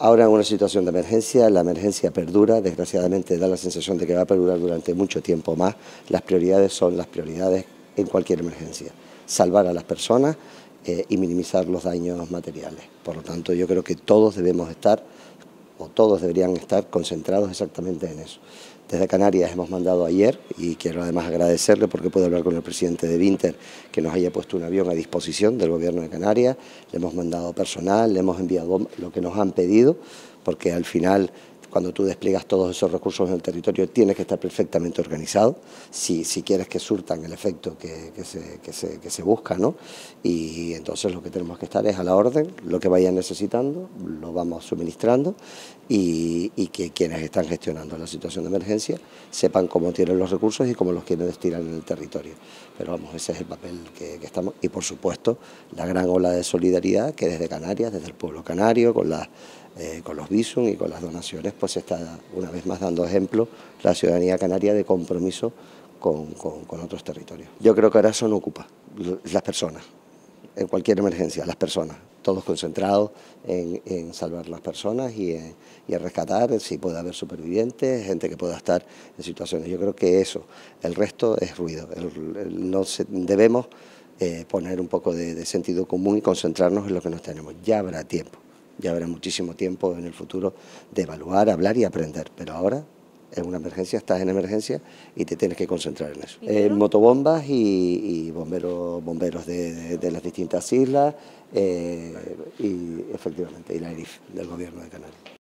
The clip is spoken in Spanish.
Ahora en una situación de emergencia, la emergencia perdura, desgraciadamente da la sensación de que va a perdurar durante mucho tiempo más. Las prioridades son las prioridades en cualquier emergencia, salvar a las personas eh, y minimizar los daños materiales. Por lo tanto, yo creo que todos debemos estar o todos deberían estar concentrados exactamente en eso. Desde Canarias hemos mandado ayer, y quiero además agradecerle porque puedo hablar con el presidente de Vinter, que nos haya puesto un avión a disposición del gobierno de Canarias, le hemos mandado personal, le hemos enviado lo que nos han pedido, porque al final cuando tú despliegas todos esos recursos en el territorio, tienes que estar perfectamente organizado si, quieres que surtan el efecto que, que, se, busca, ¿no? Y entonces lo que tenemos que estar es a la orden, lo que vayan necesitando, lo vamos suministrando y, que quienes están gestionando la situación de emergencia sepan cómo tienen los recursos y cómo los quieren destinar en el territorio. Pero vamos, ese es el papel que, que estamos. Y por supuesto, la gran ola de solidaridad que desde Canarias, desde el pueblo canario, con las eh, con los visum y con las donaciones, pues se está una vez más dando ejemplo la ciudadanía canaria de compromiso con, otros territorios. Yo creo que ahora son no ocupa las personas, en cualquier emergencia, las personas, todos concentrados en, salvar las personas y en, rescatar, si puede haber supervivientes, gente que pueda estar en situaciones. Yo creo que eso, el resto es ruido, no debemos eh, poner un poco de sentido común y concentrarnos en lo que nos tenemos, ya habrá tiempo ya habrá muchísimo tiempo en el futuro de evaluar, hablar y aprender, pero ahora es una emergencia, estás en emergencia y te tienes que concentrar en eso. motobombas y, bomberos, bomberos de, las distintas islas eh, y efectivamente, y la ERIF del gobierno de Canarias.